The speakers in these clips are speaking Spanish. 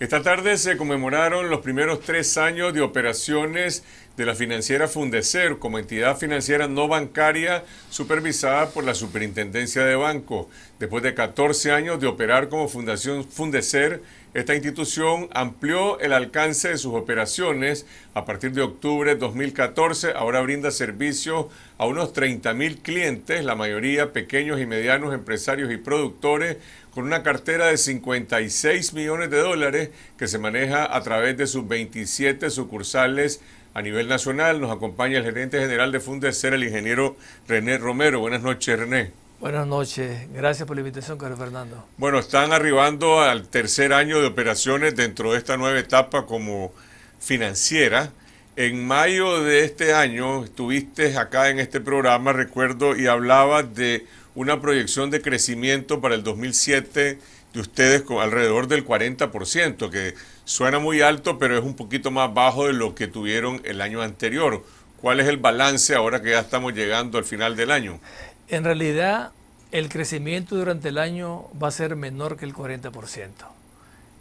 Esta tarde se conmemoraron los primeros tres años de operaciones de la financiera Fundecer como entidad financiera no bancaria supervisada por la Superintendencia de Banco. Después de 14 años de operar como Fundación Fundecer, esta institución amplió el alcance de sus operaciones. A partir de octubre de 2014, ahora brinda servicio a unos 30.000 clientes, la mayoría pequeños y medianos empresarios y productores, con una cartera de 56 millones de dólares que se maneja a través de sus 27 sucursales a nivel nacional. Nos acompaña el gerente general de Fundecer, el ingeniero René Romero. Buenas noches, René. Buenas noches, gracias por la invitación, Carlos Fernando. Bueno, están arribando al tercer año de operaciones dentro de esta nueva etapa como financiera. En mayo de este año estuviste acá en este programa, recuerdo, y hablabas de una proyección de crecimiento para el 2007 de ustedes con alrededor del 40%, que suena muy alto, pero es un poquito más bajo de lo que tuvieron el año anterior. ¿Cuál es el balance ahora que ya estamos llegando al final del año? En realidad, el crecimiento durante el año va a ser menor que el 40%.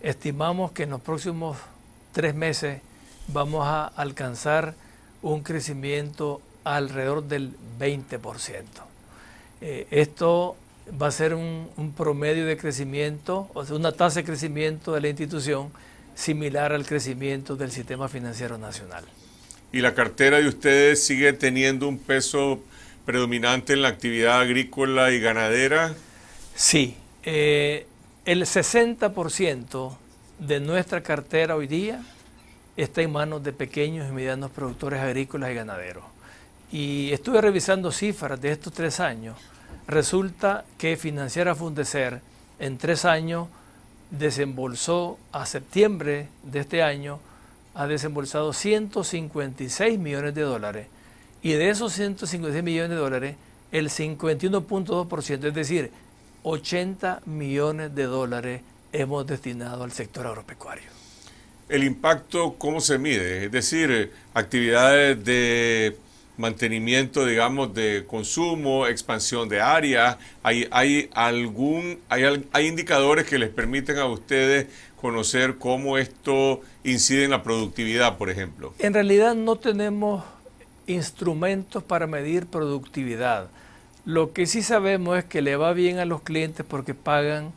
Estimamos que en los próximos tres meses vamos a alcanzar un crecimiento alrededor del 20%. Eh, esto va a ser un, promedio de crecimiento, o sea, una tasa de crecimiento de la institución similar al crecimiento del sistema financiero nacional. ¿Y la cartera de ustedes sigue teniendo un peso predominante en la actividad agrícola y ganadera? Sí, eh, el 60% de nuestra cartera hoy día está en manos de pequeños y medianos productores agrícolas y ganaderos y estuve revisando cifras de estos tres años, resulta que Financiera Fundecer en tres años desembolsó a septiembre de este año, ha desembolsado 156 millones de dólares. Y de esos 156 millones de dólares, el 51.2%, es decir, 80 millones de dólares hemos destinado al sector agropecuario. El impacto, ¿cómo se mide? Es decir, actividades de mantenimiento, digamos, de consumo, expansión de área. ¿Hay, algún, hay, hay indicadores que les permiten a ustedes conocer cómo esto incide en la productividad, por ejemplo? En realidad no tenemos instrumentos para medir productividad. Lo que sí sabemos es que le va bien a los clientes porque pagan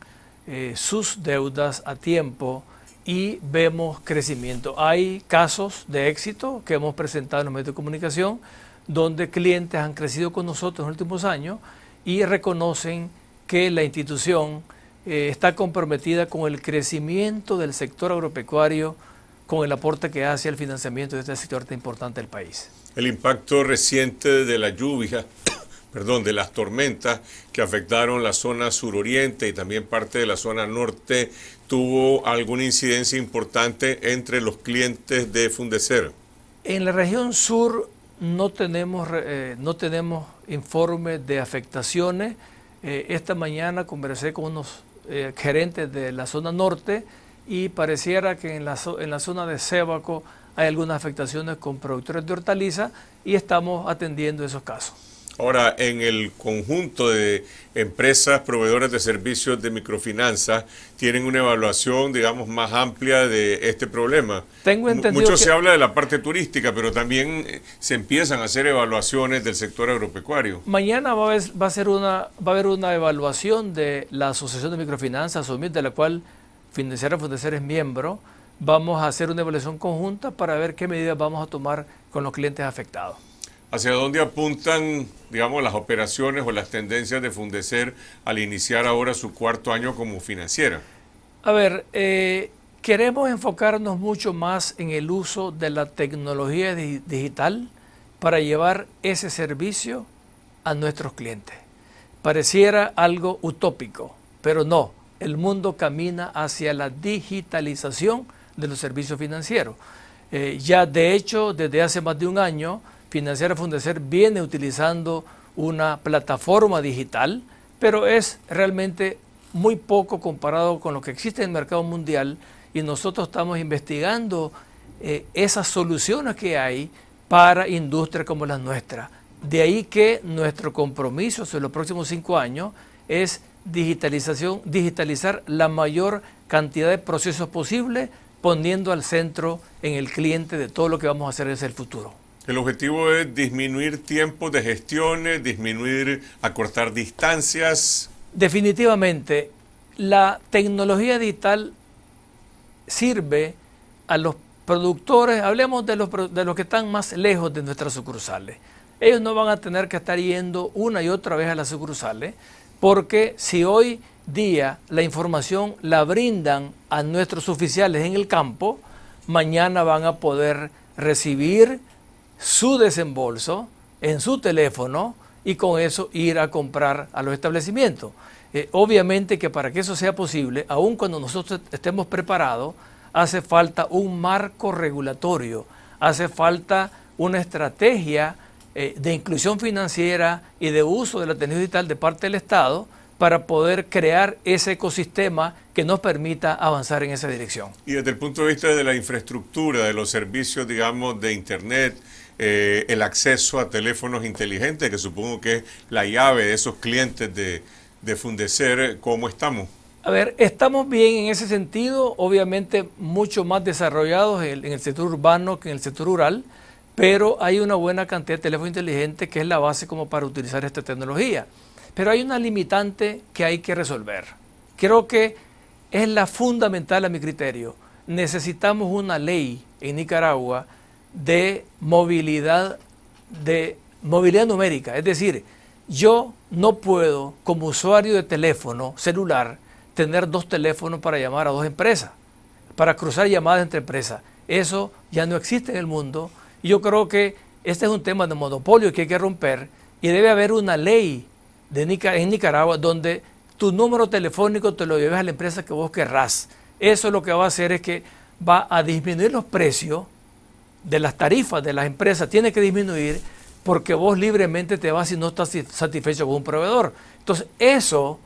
eh, sus deudas a tiempo y vemos crecimiento. Hay casos de éxito que hemos presentado en los medios de comunicación donde clientes han crecido con nosotros en los últimos años y reconocen que la institución eh, está comprometida con el crecimiento del sector agropecuario, con el aporte que hace al financiamiento de este sector tan importante del país. El impacto reciente de la lluvia, perdón, de las tormentas que afectaron la zona suroriente y también parte de la zona norte, ¿tuvo alguna incidencia importante entre los clientes de Fundecer? En la región sur no tenemos, eh, no tenemos informes de afectaciones. Eh, esta mañana conversé con unos eh, gerentes de la zona norte y pareciera que en la, en la zona de Sébaco hay algunas afectaciones con productores de hortaliza y estamos atendiendo esos casos. Ahora, en el conjunto de empresas proveedoras de servicios de microfinanzas, tienen una evaluación, digamos, más amplia de este problema. Tengo entendido. Mucho se habla de la parte turística, pero también eh, se empiezan a hacer evaluaciones del sector agropecuario. Mañana va a haber, ser una, va a haber una evaluación de la Asociación de Microfinanzas, de la cual Financiera Fundecer es miembro. Vamos a hacer una evaluación conjunta para ver qué medidas vamos a tomar con los clientes afectados. ¿Hacia dónde apuntan, digamos, las operaciones o las tendencias de Fundecer al iniciar ahora su cuarto año como financiera? A ver, eh, queremos enfocarnos mucho más en el uso de la tecnología digital para llevar ese servicio a nuestros clientes. Pareciera algo utópico, pero no, el mundo camina hacia la digitalización de los servicios financieros. Eh, ya de hecho, desde hace más de un año, Financiera fundecer viene utilizando una plataforma digital, pero es realmente muy poco comparado con lo que existe en el mercado mundial y nosotros estamos investigando eh, esas soluciones que hay para industrias como las nuestra. De ahí que nuestro compromiso en los próximos cinco años es digitalización, digitalizar la mayor cantidad de procesos posible, poniendo al centro en el cliente de todo lo que vamos a hacer desde el futuro. El objetivo es disminuir tiempos de gestiones, disminuir, acortar distancias. Definitivamente, la tecnología digital sirve a los productores, hablemos de los, de los que están más lejos de nuestras sucursales. Ellos no van a tener que estar yendo una y otra vez a las sucursales, porque si hoy día la información la brindan a nuestros oficiales en el campo, mañana van a poder recibir su desembolso en su teléfono y con eso ir a comprar a los establecimientos. Eh, obviamente que para que eso sea posible, aun cuando nosotros estemos preparados, hace falta un marco regulatorio, hace falta una estrategia eh, de inclusión financiera y de uso de la tecnología digital de parte del Estado para poder crear ese ecosistema que nos permita avanzar en esa dirección. Y desde el punto de vista de la infraestructura, de los servicios, digamos, de Internet, eh, el acceso a teléfonos inteligentes, que supongo que es la llave de esos clientes de, de Fundecer, ¿cómo estamos? A ver, estamos bien en ese sentido, obviamente mucho más desarrollados en el sector urbano que en el sector rural, pero hay una buena cantidad de teléfonos inteligentes que es la base como para utilizar esta tecnología. Pero hay una limitante que hay que resolver. Creo que es la fundamental a mi criterio. Necesitamos una ley en Nicaragua de movilidad, de movilidad numérica. Es decir, yo no puedo, como usuario de teléfono celular, tener dos teléfonos para llamar a dos empresas, para cruzar llamadas entre empresas. Eso ya no existe en el mundo y yo creo que este es un tema de monopolio que hay que romper y debe haber una ley de en Nicaragua donde tu número telefónico te lo lleves a la empresa que vos querrás. Eso lo que va a hacer es que va a disminuir los precios de las tarifas de las empresas tiene que disminuir porque vos libremente te vas y no estás satisfecho con un proveedor. Entonces, eso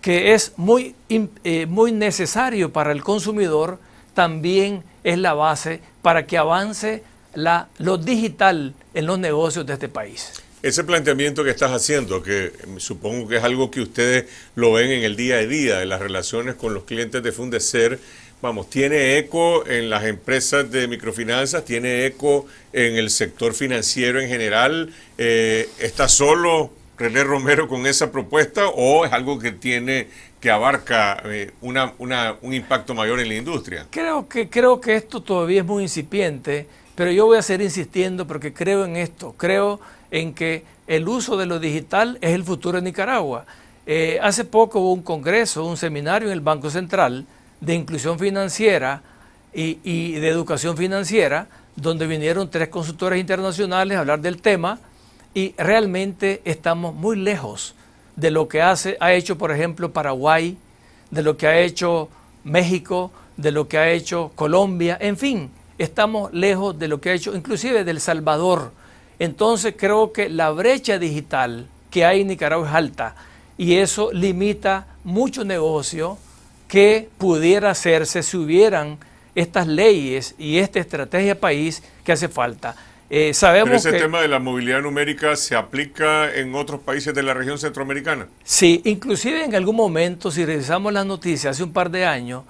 que es muy, eh, muy necesario para el consumidor, también es la base para que avance lo digital en los negocios de este país ese planteamiento que estás haciendo, que supongo que es algo que ustedes lo ven en el día a día, de las relaciones con los clientes de Fundecer, vamos, tiene eco en las empresas de microfinanzas, tiene eco en el sector financiero en general. Eh, ¿Está solo René Romero con esa propuesta o es algo que tiene que abarca eh, una, un impacto mayor en la industria? Creo que, creo que esto todavía es muy incipiente, pero yo voy a seguir insistiendo porque creo en esto, creo en que el uso de lo digital es el futuro de Nicaragua. Eh, hace poco hubo un congreso, un seminario en el Banco Central de inclusión financiera y, de educación financiera, donde vinieron tres consultores internacionales a hablar del tema y realmente estamos muy lejos de lo que hace, ha hecho, por ejemplo, Paraguay, de lo que ha hecho México, de lo que ha hecho Colombia, en fin, estamos lejos de lo que ha hecho inclusive del Salvador entonces creo que la brecha digital que hay en Nicaragua es alta y eso limita mucho negocio que pudiera hacerse si hubieran estas leyes y esta estrategia país que hace falta. Eh, sabemos que. ese tema de la movilidad numérica se aplica en otros países de la región centroamericana. Sí, inclusive en algún momento, si revisamos las noticias hace un par de años,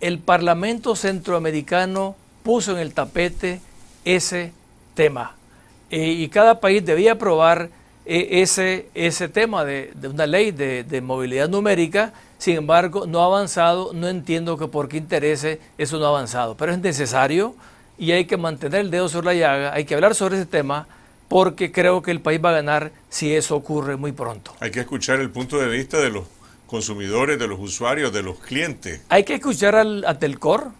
el Parlamento centroamericano puso en el tapete ese tema. Eh, y cada país debía aprobar eh, ese, ese tema de, una ley de, movilidad numérica, sin embargo no ha avanzado, no entiendo que por qué interese eso no ha avanzado, pero es necesario y hay que mantener el dedo sobre la llaga, hay que hablar sobre ese tema porque creo que el país va a ganar si eso ocurre muy pronto. Hay que escuchar el punto de vista de los consumidores, de los usuarios, de los clientes. Hay que escuchar al, a Telcor,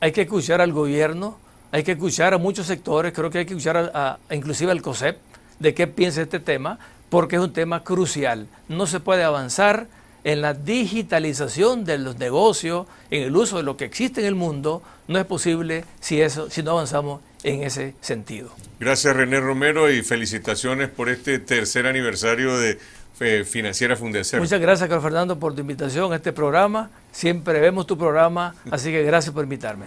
hay que escuchar al gobierno, hay que escuchar a muchos sectores, creo que hay que escuchar a, inclusive al COSEP de qué piensa este tema, porque es un tema crucial. No se puede avanzar en la digitalización de los negocios, en el uso de lo que existe en el mundo, no es posible si, eso, si no avanzamos en ese sentido. Gracias René Romero y felicitaciones por este tercer aniversario de eh, Financiera fundación Muchas gracias Carlos Fernando por tu invitación a este programa. Siempre vemos tu programa, así que gracias por invitarme.